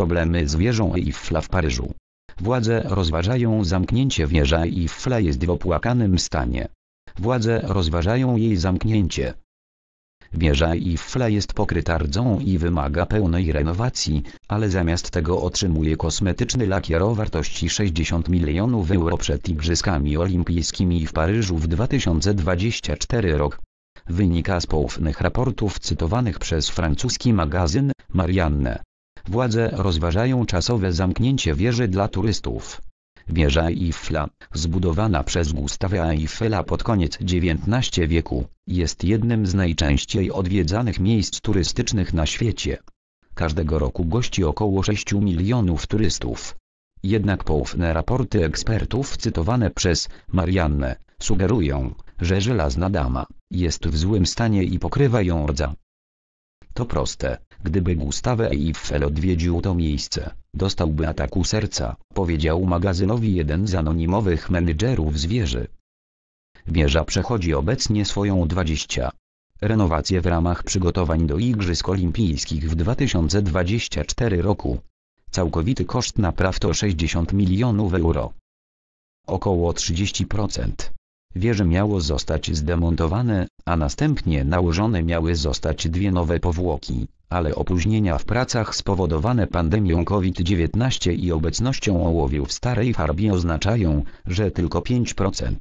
problemy z wieżą Eiffla w Paryżu. Władze rozważają zamknięcie wieża Eiffla jest w opłakanym stanie. Władze rozważają jej zamknięcie. Wieża Eiffla jest pokryta rdzą i wymaga pełnej renowacji, ale zamiast tego otrzymuje kosmetyczny lakier o wartości 60 milionów euro przed Igrzyskami Olimpijskimi w Paryżu w 2024 rok. Wynika z poufnych raportów cytowanych przez francuski magazyn Marianne. Władze rozważają czasowe zamknięcie wieży dla turystów. Wieża Eiffla, zbudowana przez Gustawa Eiffela pod koniec XIX wieku, jest jednym z najczęściej odwiedzanych miejsc turystycznych na świecie. Każdego roku gości około 6 milionów turystów. Jednak poufne raporty ekspertów cytowane przez Mariannę sugerują, że żelazna dama jest w złym stanie i pokrywa ją rdza. To proste, Gdyby Gustave Eiffel odwiedził to miejsce, dostałby ataku serca, powiedział magazynowi jeden z anonimowych menedżerów z wieży. Wieża przechodzi obecnie swoją 20. Renowację w ramach przygotowań do Igrzysk Olimpijskich w 2024 roku. Całkowity koszt napraw to 60 milionów euro. Około 30%. Wieże miało zostać zdemontowane, a następnie nałożone miały zostać dwie nowe powłoki ale opóźnienia w pracach spowodowane pandemią COVID-19 i obecnością ołowiu w starej farbie oznaczają, że tylko 5%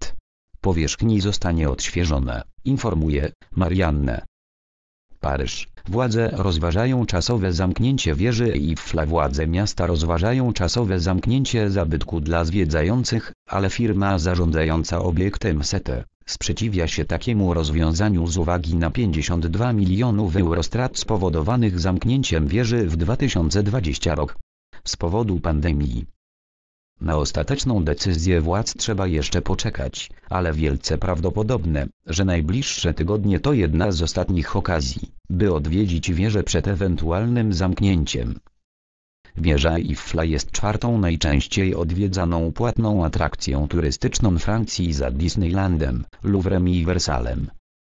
powierzchni zostanie odświeżone, informuje Marianne. Paryż. Władze rozważają czasowe zamknięcie wieży i Władze miasta rozważają czasowe zamknięcie zabytku dla zwiedzających, ale firma zarządzająca obiektem SETE sprzeciwia się takiemu rozwiązaniu z uwagi na 52 milionów euro strat spowodowanych zamknięciem wieży w 2020 rok. Z powodu pandemii. Na ostateczną decyzję władz trzeba jeszcze poczekać, ale wielce prawdopodobne, że najbliższe tygodnie to jedna z ostatnich okazji, by odwiedzić wieżę przed ewentualnym zamknięciem. Wieża Eiffla jest czwartą najczęściej odwiedzaną płatną atrakcją turystyczną Francji za Disneylandem, Louvrem i Wersalem.